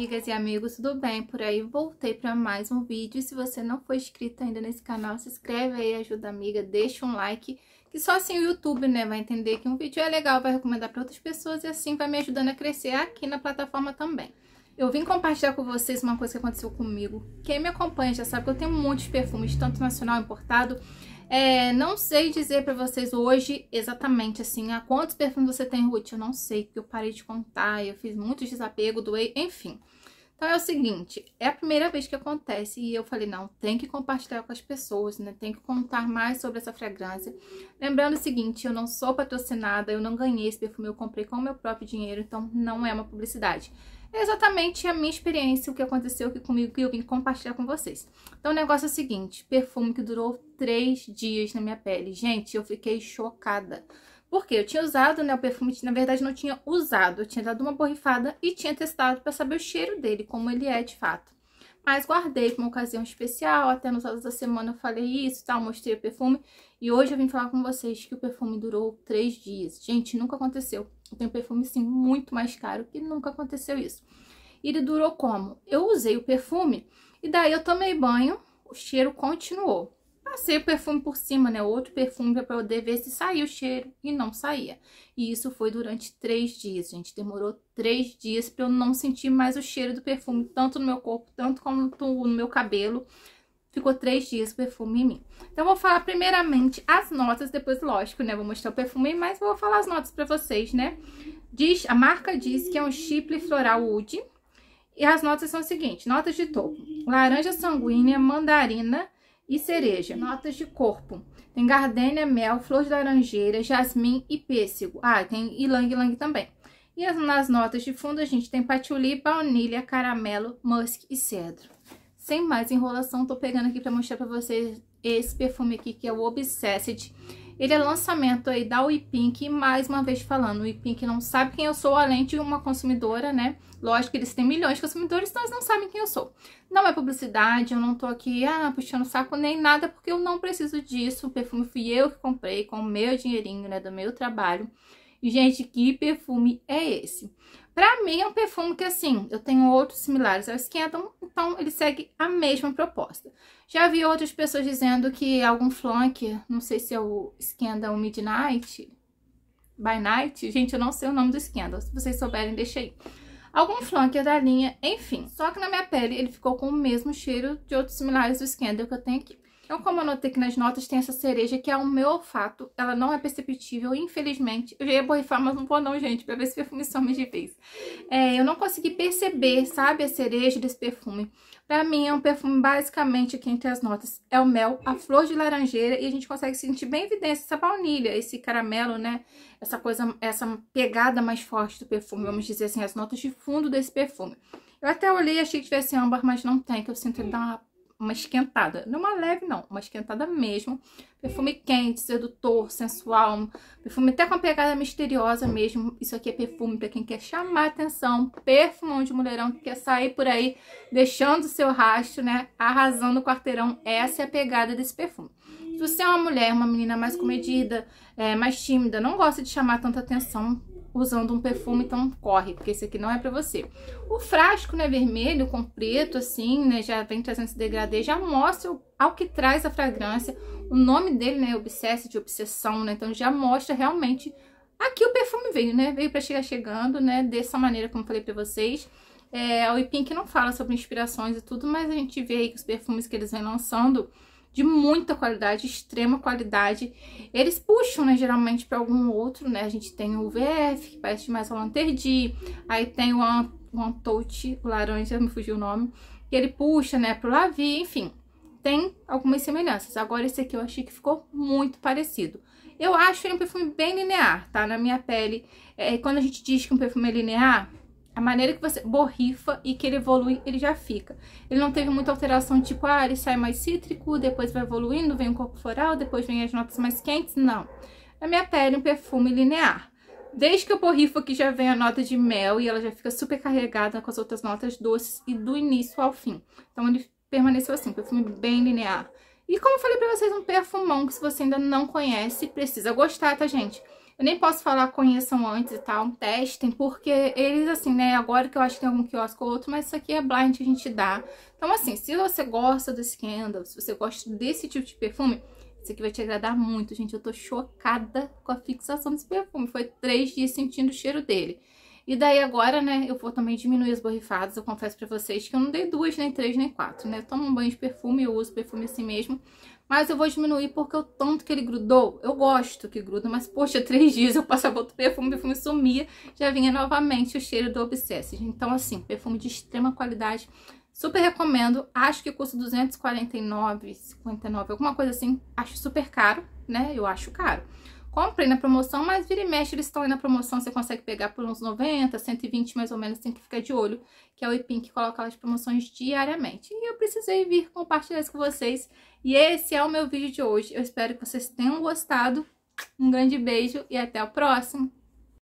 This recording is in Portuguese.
amigas e amigos, tudo bem? Por aí voltei para mais um vídeo. E se você não for inscrito ainda nesse canal, se inscreve aí, ajuda a amiga, deixa um like, que só assim o YouTube, né, vai entender que um vídeo é legal, vai recomendar para outras pessoas e assim vai me ajudando a crescer aqui na plataforma também. Eu vim compartilhar com vocês uma coisa que aconteceu comigo. Quem me acompanha já sabe que eu tenho muitos perfumes, tanto nacional importado. É, não sei dizer para vocês hoje exatamente assim, a quantos perfumes você tem, Ruth? Eu não sei, porque eu parei de contar, eu fiz muito desapego, doei, enfim. Então é o seguinte, é a primeira vez que acontece e eu falei, não, tem que compartilhar com as pessoas, né? Tem que contar mais sobre essa fragrância. Lembrando o seguinte, eu não sou patrocinada, eu não ganhei esse perfume, eu comprei com o meu próprio dinheiro, então não é uma publicidade. É exatamente a minha experiência, o que aconteceu aqui comigo, que eu vim compartilhar com vocês. Então o negócio é o seguinte, perfume que durou três dias na minha pele. Gente, eu fiquei chocada. Porque eu tinha usado, né, o perfume, na verdade não tinha usado, eu tinha dado uma borrifada e tinha testado para saber o cheiro dele, como ele é de fato. Mas guardei para uma ocasião especial, até nos horas da semana eu falei isso, tal, mostrei o perfume. E hoje eu vim falar com vocês que o perfume durou três dias. Gente, nunca aconteceu. Eu tenho perfume, sim, muito mais caro que nunca aconteceu isso. E ele durou como? Eu usei o perfume e daí eu tomei banho, o cheiro continuou. Passei o perfume por cima, né? Outro perfume para poder ver se saía o cheiro e não saía. E isso foi durante três dias, gente. Demorou três dias para eu não sentir mais o cheiro do perfume, tanto no meu corpo, tanto quanto no meu cabelo. Ficou três dias o perfume em mim. Então, vou falar primeiramente as notas, depois, lógico, né? Vou mostrar o perfume, mas vou falar as notas para vocês, né? Diz, a marca diz que é um chiple floral wood. E as notas são as seguintes. Notas de topo. Laranja sanguínea, mandarina e cereja. Notas de corpo. Tem gardênia, mel, flor de laranjeira, jasmim e pêssego. Ah, tem ylang-ylang também. E nas notas de fundo a gente tem patchouli, baunilha, caramelo, musk e cedro. Sem mais enrolação, tô pegando aqui para mostrar para vocês esse perfume aqui que é o Obsessed. Ele é lançamento aí da WePink, mais uma vez falando, o WePink não sabe quem eu sou, além de uma consumidora, né? Lógico que eles têm milhões de consumidores, então eles não sabem quem eu sou. Não é publicidade, eu não tô aqui, ah, puxando saco nem nada, porque eu não preciso disso. O perfume fui eu que comprei com o meu dinheirinho, né, do meu trabalho. Gente, que perfume é esse? Pra mim, é um perfume que, assim, eu tenho outros similares ao Esquentam, então ele segue a mesma proposta. Já vi outras pessoas dizendo que algum flank, não sei se é o Esquentam Midnight, by Night, gente, eu não sei o nome do Esquentam, se vocês souberem, deixa aí. Algum flanker da linha, enfim. Só que na minha pele ele ficou com o mesmo cheiro de outros similares do Scandal que eu tenho aqui. Então, como eu notei que nas notas tem essa cereja, que é o meu olfato, ela não é perceptível, infelizmente. Eu já ia borrifar, mas não vou não, gente, pra ver se perfume some de vez. É, eu não consegui perceber, sabe, a cereja desse perfume. Pra mim, é um perfume basicamente aqui entre as notas. É o mel, a flor de laranjeira, e a gente consegue sentir bem evidência essa baunilha, esse caramelo, né? Essa coisa, essa pegada mais forte do perfume, vamos dizer assim, as notas de fundo desse perfume. Eu até olhei e achei que tivesse âmbar, mas não tem, que eu sinto ele dar uma uma esquentada. Não uma leve, não. Uma esquentada mesmo. Perfume quente, sedutor, sensual. Perfume até com uma pegada misteriosa mesmo. Isso aqui é perfume para quem quer chamar atenção. Perfumão de mulherão que quer sair por aí deixando o seu rastro, né? Arrasando o quarteirão. Essa é a pegada desse perfume. Se você é uma mulher, uma menina mais comedida, é, mais tímida, não gosta de chamar tanta atenção, usando um perfume, então corre, porque esse aqui não é para você. O frasco, né, vermelho com preto, assim, né, já vem trazendo esse degradê, já mostra o, ao que traz a fragrância. O nome dele, né, Obsesse, de obsessão, né, então já mostra realmente... Aqui o perfume veio, né, veio para chegar chegando, né, dessa maneira como falei para vocês. É, o Pink não fala sobre inspirações e tudo, mas a gente vê aí que os perfumes que eles vêm lançando de muita qualidade, extrema qualidade. Eles puxam, né, geralmente para algum outro, né? A gente tem o VF, que parece mais o Lanterdi, aí tem o Antouch, o laranja, me fugiu o nome, e ele puxa, né, pro Lavi, enfim. Tem algumas semelhanças. Agora esse aqui eu achei que ficou muito parecido. Eu acho ele um perfume bem linear, tá? Na minha pele, é, quando a gente diz que um perfume é linear, a maneira que você borrifa e que ele evolui, ele já fica. Ele não teve muita alteração, tipo, ah, ele sai mais cítrico, depois vai evoluindo, vem o corpo floral, depois vem as notas mais quentes, não. A minha pele, é um perfume linear. Desde que eu borrifo aqui já vem a nota de mel e ela já fica super carregada com as outras notas doces e do início ao fim. Então ele permaneceu assim, perfume bem linear. E como eu falei pra vocês, um perfumão que se você ainda não conhece, precisa gostar, tá, gente? Eu nem posso falar conheçam antes e tal, testem, porque eles, assim, né, agora que eu acho que tem algum quiosque ou outro, mas isso aqui é blind que a gente dá. Então, assim, se você gosta desse candle, se você gosta desse tipo de perfume, isso aqui vai te agradar muito, gente. Eu tô chocada com a fixação desse perfume. Foi três dias sentindo o cheiro dele. E daí agora, né, eu vou também diminuir as borrifadas. Eu confesso pra vocês que eu não dei duas, nem três, nem quatro, né? Eu tomo um banho de perfume, eu uso perfume assim mesmo. Mas eu vou diminuir porque o tanto que ele grudou, eu gosto que gruda, mas poxa, três dias eu passava outro perfume, o perfume sumia, já vinha novamente o cheiro do Obsessed. Então assim, perfume de extrema qualidade, super recomendo. Acho que custa 249,59, alguma coisa assim. Acho super caro, né? Eu acho caro comprei na promoção, mas vira e mexe, eles estão aí na promoção, você consegue pegar por uns 90, 120 mais ou menos, tem que ficar de olho, que é o Ipin que coloca as promoções diariamente. E eu precisei vir compartilhar isso com vocês. E esse é o meu vídeo de hoje. Eu espero que vocês tenham gostado. Um grande beijo e até o próximo!